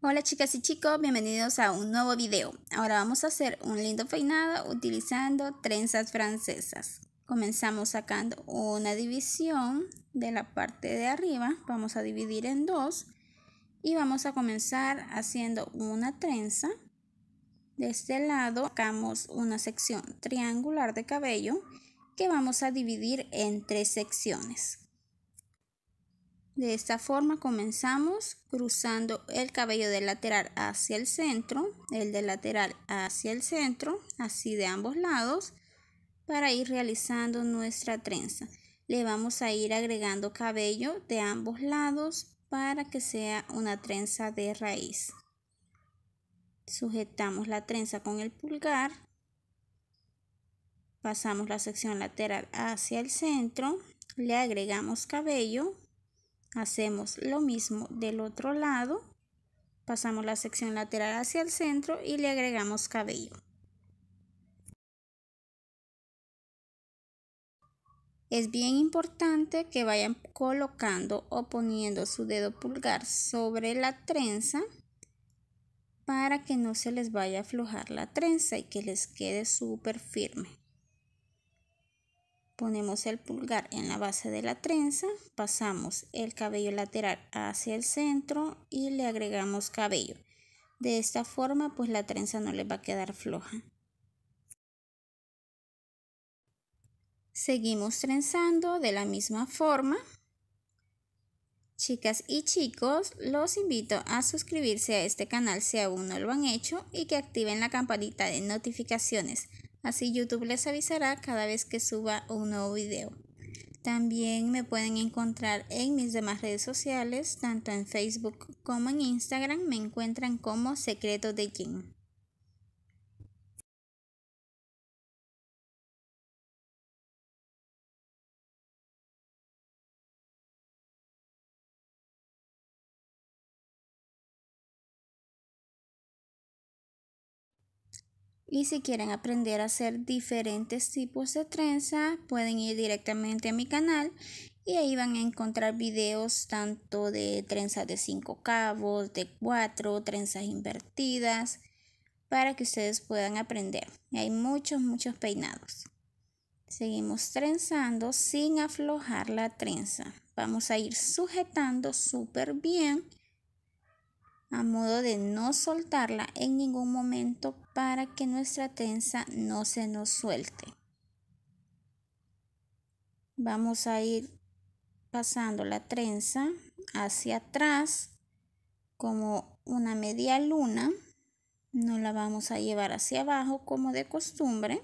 Hola chicas y chicos, bienvenidos a un nuevo video. Ahora vamos a hacer un lindo peinado utilizando trenzas francesas. Comenzamos sacando una división de la parte de arriba, vamos a dividir en dos y vamos a comenzar haciendo una trenza. De este lado sacamos una sección triangular de cabello que vamos a dividir en tres secciones. De esta forma comenzamos cruzando el cabello del lateral hacia el centro, el del lateral hacia el centro, así de ambos lados, para ir realizando nuestra trenza. Le vamos a ir agregando cabello de ambos lados para que sea una trenza de raíz. Sujetamos la trenza con el pulgar, pasamos la sección lateral hacia el centro, le agregamos cabello Hacemos lo mismo del otro lado, pasamos la sección lateral hacia el centro y le agregamos cabello. Es bien importante que vayan colocando o poniendo su dedo pulgar sobre la trenza para que no se les vaya a aflojar la trenza y que les quede súper firme. Ponemos el pulgar en la base de la trenza, pasamos el cabello lateral hacia el centro y le agregamos cabello. De esta forma pues la trenza no le va a quedar floja. Seguimos trenzando de la misma forma. Chicas y chicos, los invito a suscribirse a este canal si aún no lo han hecho y que activen la campanita de notificaciones Así YouTube les avisará cada vez que suba un nuevo video. También me pueden encontrar en mis demás redes sociales, tanto en Facebook como en Instagram, me encuentran como Secretos de Kim. Y si quieren aprender a hacer diferentes tipos de trenza, pueden ir directamente a mi canal y ahí van a encontrar videos tanto de trenzas de 5 cabos, de 4, trenzas invertidas, para que ustedes puedan aprender. hay muchos, muchos peinados. Seguimos trenzando sin aflojar la trenza. Vamos a ir sujetando súper bien a modo de no soltarla en ningún momento para que nuestra trenza no se nos suelte. Vamos a ir pasando la trenza hacia atrás como una media luna. No la vamos a llevar hacia abajo como de costumbre.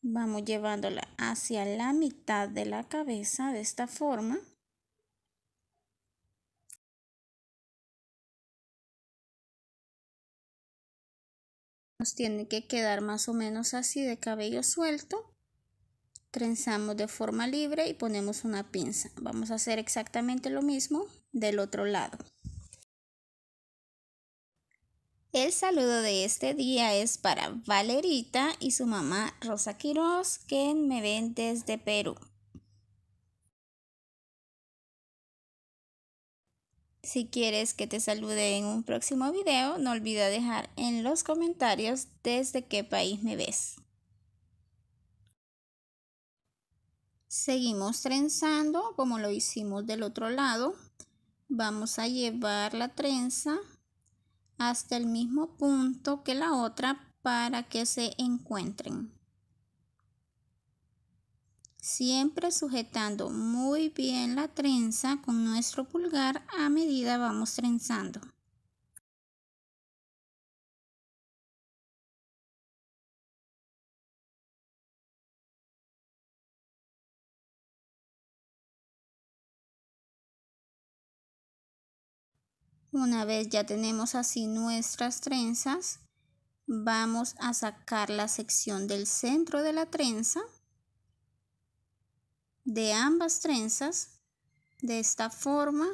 Vamos llevándola hacia la mitad de la cabeza de esta forma. Nos tiene que quedar más o menos así de cabello suelto. Trenzamos de forma libre y ponemos una pinza. Vamos a hacer exactamente lo mismo del otro lado. El saludo de este día es para Valerita y su mamá Rosa Quiroz, que me ven desde Perú. Si quieres que te salude en un próximo video, no olvides dejar en los comentarios desde qué país me ves. Seguimos trenzando como lo hicimos del otro lado. Vamos a llevar la trenza hasta el mismo punto que la otra para que se encuentren. Siempre sujetando muy bien la trenza con nuestro pulgar a medida vamos trenzando. Una vez ya tenemos así nuestras trenzas, vamos a sacar la sección del centro de la trenza de ambas trenzas de esta forma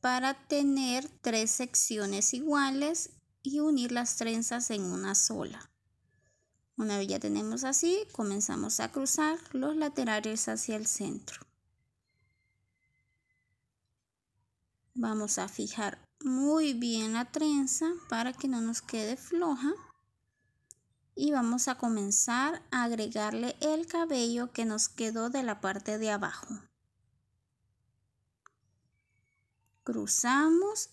para tener tres secciones iguales y unir las trenzas en una sola. Una vez ya tenemos así, comenzamos a cruzar los laterales hacia el centro. Vamos a fijar muy bien la trenza para que no nos quede floja y vamos a comenzar a agregarle el cabello que nos quedó de la parte de abajo. Cruzamos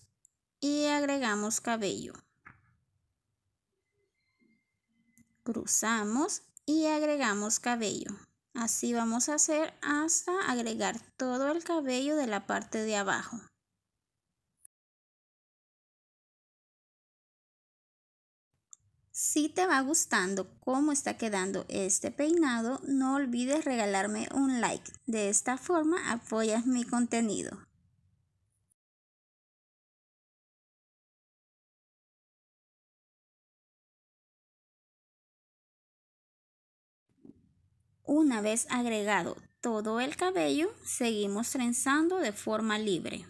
y agregamos cabello. Cruzamos y agregamos cabello. Así vamos a hacer hasta agregar todo el cabello de la parte de abajo. Si te va gustando cómo está quedando este peinado, no olvides regalarme un like. De esta forma apoyas mi contenido. Una vez agregado todo el cabello, seguimos trenzando de forma libre.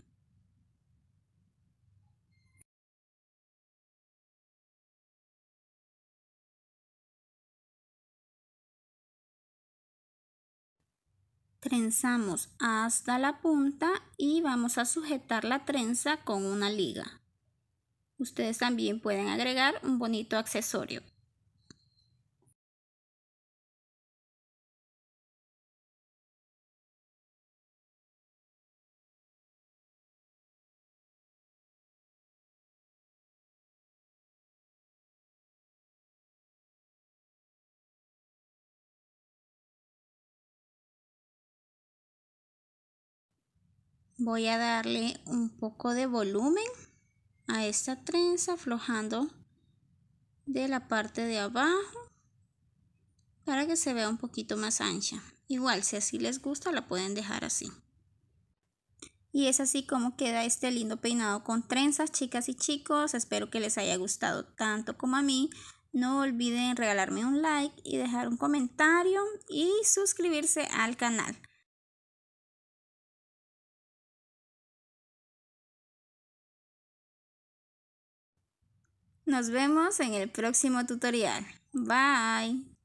trenzamos hasta la punta y vamos a sujetar la trenza con una liga. Ustedes también pueden agregar un bonito accesorio. voy a darle un poco de volumen a esta trenza aflojando de la parte de abajo para que se vea un poquito más ancha igual si así les gusta la pueden dejar así y es así como queda este lindo peinado con trenzas chicas y chicos espero que les haya gustado tanto como a mí no olviden regalarme un like y dejar un comentario y suscribirse al canal Nos vemos en el próximo tutorial. Bye.